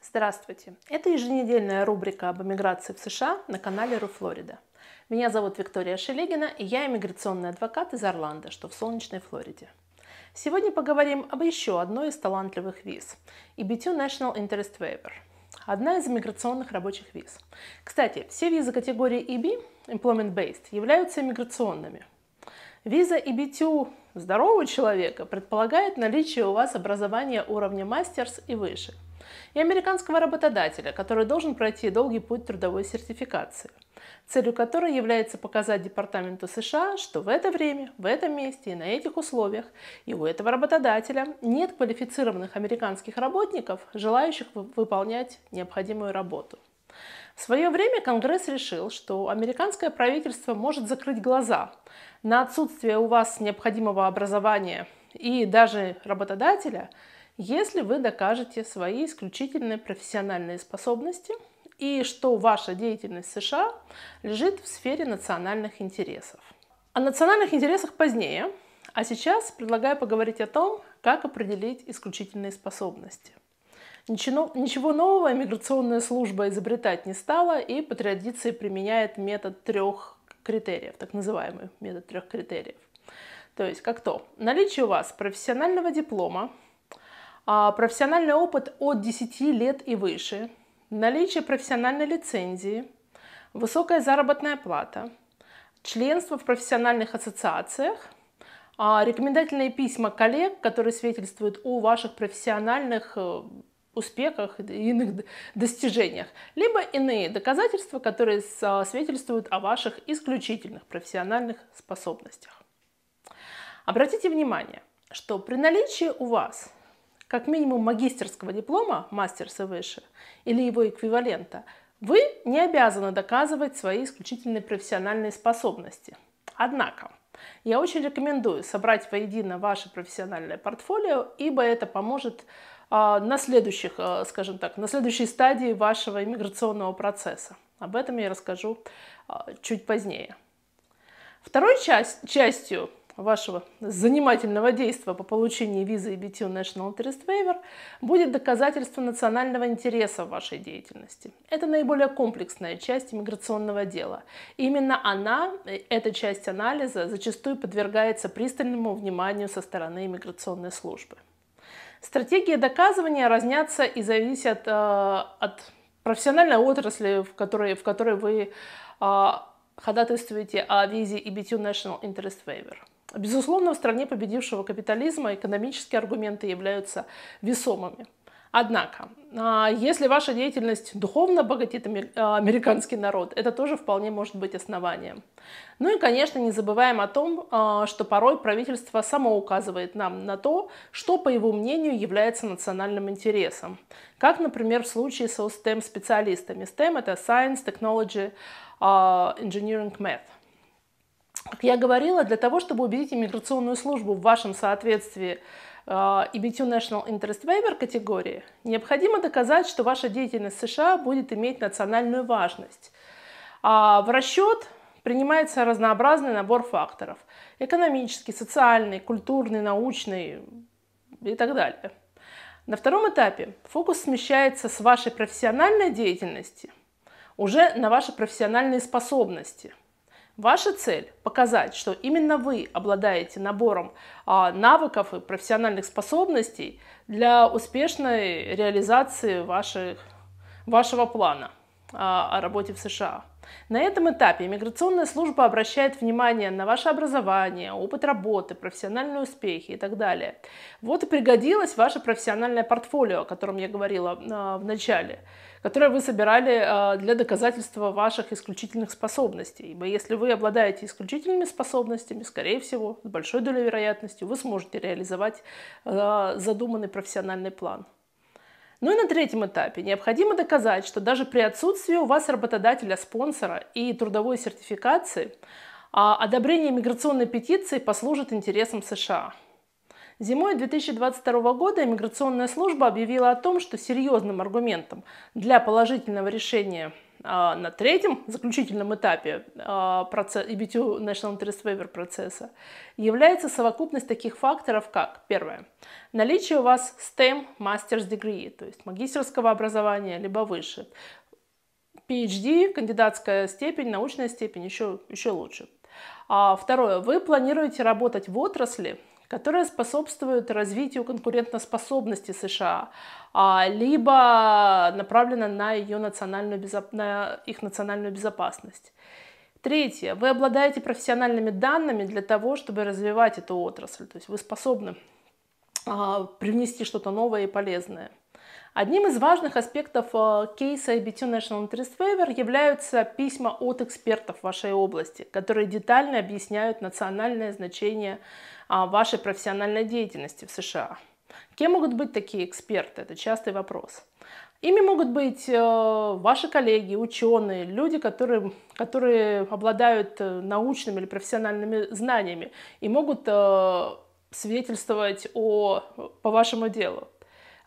Здравствуйте! Это еженедельная рубрика об эмиграции в США на канале Ру Флорида. Меня зовут Виктория Шелегина, и я иммиграционный адвокат из Орландо, что в солнечной Флориде. Сегодня поговорим об еще одной из талантливых виз – EBT National Interest Waiver – одна из иммиграционных рабочих виз. Кстати, все визы категории EB, Employment Based, являются иммиграционными. Виза EBTU здорового человека предполагает наличие у вас образования уровня мастерс и выше, и американского работодателя, который должен пройти долгий путь трудовой сертификации, целью которой является показать Департаменту США, что в это время, в этом месте и на этих условиях и у этого работодателя нет квалифицированных американских работников, желающих выполнять необходимую работу. В свое время Конгресс решил, что американское правительство может закрыть глаза на отсутствие у вас необходимого образования и даже работодателя, если вы докажете свои исключительные профессиональные способности и что ваша деятельность в США лежит в сфере национальных интересов. О национальных интересах позднее, а сейчас предлагаю поговорить о том, как определить исключительные способности – Ничего, ничего нового миграционная служба изобретать не стала и по традиции применяет метод трех критериев, так называемый метод трех критериев. То есть как то, наличие у вас профессионального диплома, а, профессиональный опыт от 10 лет и выше, наличие профессиональной лицензии, высокая заработная плата, членство в профессиональных ассоциациях, а, рекомендательные письма коллег, которые свидетельствуют о ваших профессиональных э, успехах и иных достижениях, либо иные доказательства, которые свидетельствуют о ваших исключительных профессиональных способностях. Обратите внимание, что при наличии у вас как минимум магистерского диплома, мастерса выше, или его эквивалента, вы не обязаны доказывать свои исключительные профессиональные способности. Однако, я очень рекомендую собрать воедино ваше профессиональное портфолио, ибо это поможет а, на следующих, а, скажем так, на следующей стадии вашего иммиграционного процесса. Об этом я расскажу а, чуть позднее. Второй часть, частью вашего занимательного действия по получению визы и BTU National Interest Waiver будет доказательство национального интереса в вашей деятельности. Это наиболее комплексная часть иммиграционного дела. именно она, эта часть анализа, зачастую подвергается пристальному вниманию со стороны иммиграционной службы. Стратегии доказывания разнятся и зависят э, от профессиональной отрасли, в которой, в которой вы э, ходатайствуете о визе EBT National Interest Waiver. Безусловно, в стране победившего капитализма экономические аргументы являются весомыми. Однако, а, если ваша деятельность духовно богатит а, американский народ, это тоже вполне может быть основанием. Ну и, конечно, не забываем о том, а, что порой правительство само указывает нам на то, что, по его мнению, является национальным интересом. Как, например, в случае со STEM-специалистами. STEM — это Science, Technology, Engineering, Math. Как я говорила, для того, чтобы убедить иммиграционную службу в вашем соответствии Э, EBT National Interest Waiver категории, необходимо доказать, что ваша деятельность в США будет иметь национальную важность. А в расчет принимается разнообразный набор факторов – экономический, социальный, культурный, научный и так далее. На втором этапе фокус смещается с вашей профессиональной деятельности уже на ваши профессиональные способности – Ваша цель – показать, что именно вы обладаете набором а, навыков и профессиональных способностей для успешной реализации ваших, вашего плана. А, о работе в США. На этом этапе иммиграционная служба обращает внимание на ваше образование, опыт работы, профессиональные успехи и так далее. Вот и пригодилось ваше профессиональное портфолио, о котором я говорила а, в начале, которое вы собирали а, для доказательства ваших исключительных способностей. Ибо если вы обладаете исключительными способностями, скорее всего, с большой долей вероятности вы сможете реализовать задуманный профессиональный план. Ну и на третьем этапе необходимо доказать, что даже при отсутствии у вас работодателя-спонсора и трудовой сертификации а, одобрение миграционной петиции послужит интересам США. Зимой 2022 года иммиграционная служба объявила о том, что серьезным аргументом для положительного решения а, на третьем заключительном этапе а, процесса, EBTU National Interest Waiver процесса является совокупность таких факторов, как первое, наличие у вас STEM Master's Degree, то есть магистерского образования, либо выше, PhD, кандидатская степень, научная степень, еще, еще лучше. А второе, вы планируете работать в отрасли, которые способствуют развитию конкурентоспособности США, а, либо направлены на, ее национальную, на их национальную безопасность. Третье. Вы обладаете профессиональными данными для того, чтобы развивать эту отрасль. То есть вы способны а, привнести что-то новое и полезное. Одним из важных аспектов э, кейса IBT National Interest Waiver являются письма от экспертов вашей области, которые детально объясняют национальное значение а, вашей профессиональной деятельности в США. Кем могут быть такие эксперты? Это частый вопрос. Ими могут быть э, ваши коллеги, ученые, люди, которые, которые обладают э, научными или профессиональными знаниями и могут свидетельствовать о, по вашему делу.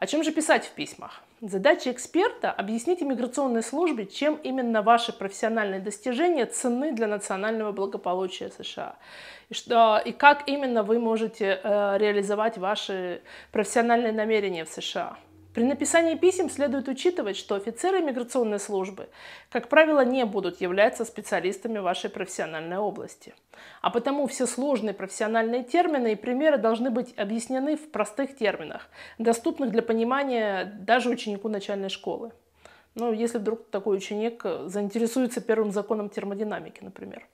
О чем же писать в письмах? Задача эксперта – объяснить иммиграционной службе, чем именно ваши профессиональные достижения ценны для национального благополучия США. И, что, и как именно вы можете э, реализовать ваши профессиональные намерения в США. При написании писем следует учитывать, что офицеры миграционной службы, как правило, не будут являться специалистами вашей профессиональной области. А потому все сложные профессиональные термины и примеры должны быть объяснены в простых терминах, доступных для понимания даже ученику начальной школы. Ну, если вдруг такой ученик заинтересуется первым законом термодинамики, например.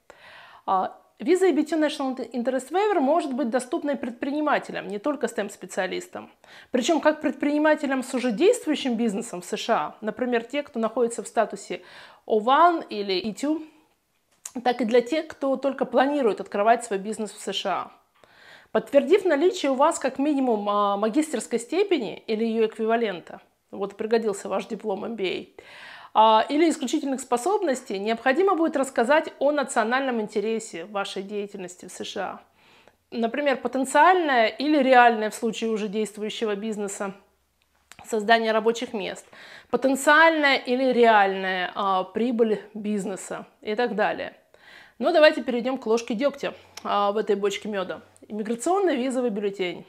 А, Виза EBT National Interest Waiver может быть доступной предпринимателям, не только STEM-специалистам. Причем как предпринимателям с уже действующим бизнесом в США, например, те, кто находится в статусе O1 или E2, так и для тех, кто только планирует открывать свой бизнес в США. Подтвердив наличие у вас как минимум а, магистерской степени или ее эквивалента, вот пригодился ваш диплом MBA, а, или исключительных способностей, необходимо будет рассказать о национальном интересе вашей деятельности в США. Например, потенциальное или реальное в случае уже действующего бизнеса создание рабочих мест, потенциальная или реальная а, прибыль бизнеса и так далее. Но ну, давайте перейдем к ложке дегтя а, в этой бочке меда. Иммиграционный визовый бюллетень.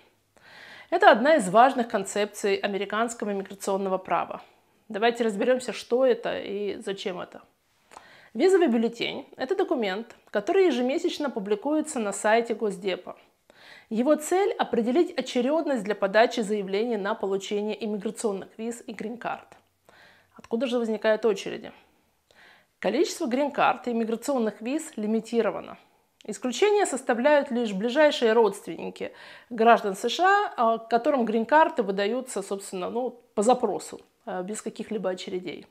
Это одна из важных концепций американского иммиграционного права. Давайте разберемся, что это и зачем это. Визовый бюллетень – это документ, который ежемесячно публикуется на сайте Госдепа. Его цель – определить очередность для подачи заявления на получение иммиграционных виз и грин-карт. Откуда же возникают очереди? Количество грин-карт и иммиграционных виз лимитировано. Исключения составляют лишь ближайшие родственники граждан США, а, которым грин-карты выдаются, собственно, ну, по запросу, Э, без каких-либо очередей.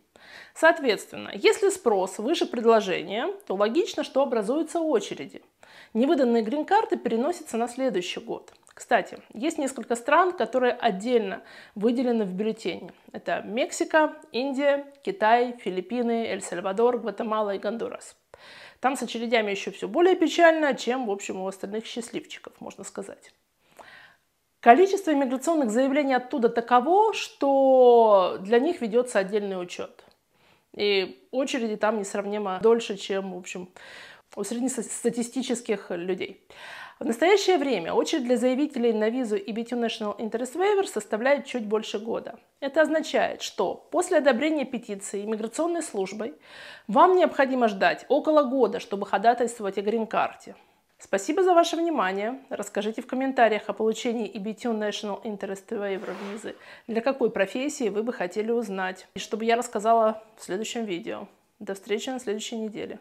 Соответственно, если спрос выше предложения, то логично, что образуются очереди. Невыданные грин-карты переносятся на следующий год. Кстати, есть несколько стран, которые отдельно выделены в бюллетене. Это Мексика, Индия, Китай, Филиппины, Эль-Сальвадор, Гватемала и Гондурас. Там с очередями еще все более печально, чем, в общем, у остальных счастливчиков, можно сказать. Количество иммиграционных заявлений оттуда таково, что для них ведется отдельный учет. И очереди там несравнимо дольше, чем, в общем, у среднестатистических людей. В настоящее время очередь для заявителей на визу EBT National Interest Waiver составляет чуть больше года. Это означает, что после одобрения петиции иммиграционной службой вам необходимо ждать около года, чтобы ходатайствовать о грин-карте. Спасибо за ваше внимание. Расскажите в комментариях о получении EBTU National Interest Waiver визы. Для какой профессии вы бы хотели узнать? И чтобы я рассказала в следующем видео. До встречи на следующей неделе.